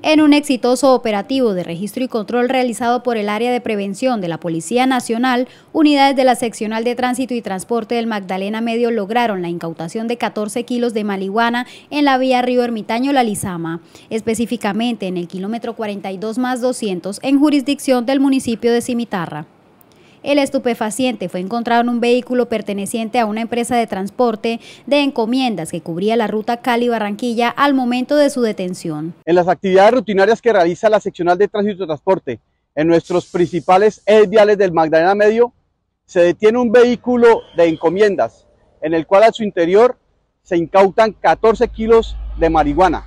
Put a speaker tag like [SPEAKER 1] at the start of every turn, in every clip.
[SPEAKER 1] En un exitoso operativo de registro y control realizado por el Área de Prevención de la Policía Nacional, unidades de la Seccional de Tránsito y Transporte del Magdalena Medio lograron la incautación de 14 kilos de marihuana en la vía Río Ermitaño La específicamente en el kilómetro 42 más 200 en jurisdicción del municipio de Cimitarra. El estupefaciente fue encontrado en un vehículo perteneciente a una empresa de transporte de encomiendas que cubría la ruta Cali-Barranquilla al momento de su detención.
[SPEAKER 2] En las actividades rutinarias que realiza la seccional de tránsito y transporte en nuestros principales e viales del Magdalena Medio, se detiene un vehículo de encomiendas en el cual a su interior se incautan 14 kilos de marihuana.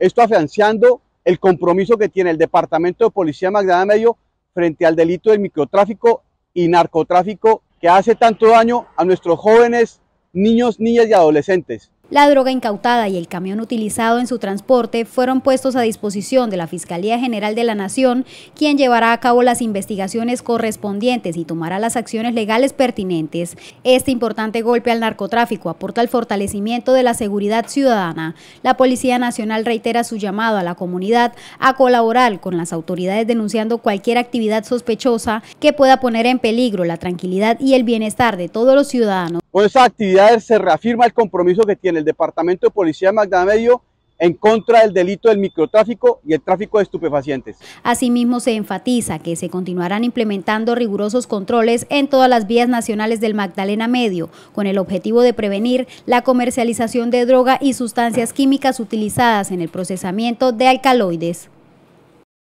[SPEAKER 2] Esto afianzando el compromiso que tiene el Departamento de Policía de Magdalena Medio frente al delito del microtráfico y narcotráfico que hace tanto daño a nuestros jóvenes, niños, niñas y adolescentes.
[SPEAKER 1] La droga incautada y el camión utilizado en su transporte fueron puestos a disposición de la Fiscalía General de la Nación, quien llevará a cabo las investigaciones correspondientes y tomará las acciones legales pertinentes. Este importante golpe al narcotráfico aporta al fortalecimiento de la seguridad ciudadana. La Policía Nacional reitera su llamado a la comunidad a colaborar con las autoridades denunciando cualquier actividad sospechosa que pueda poner en peligro la tranquilidad y el bienestar de todos los ciudadanos con esas
[SPEAKER 2] actividades se reafirma el compromiso que tiene el Departamento de Policía de Magdalena Medio en contra del delito del microtráfico y el tráfico de estupefacientes.
[SPEAKER 1] Asimismo, se enfatiza que se continuarán implementando rigurosos controles en todas las vías nacionales del Magdalena Medio, con el objetivo de prevenir la comercialización de droga y sustancias químicas utilizadas en el procesamiento de alcaloides.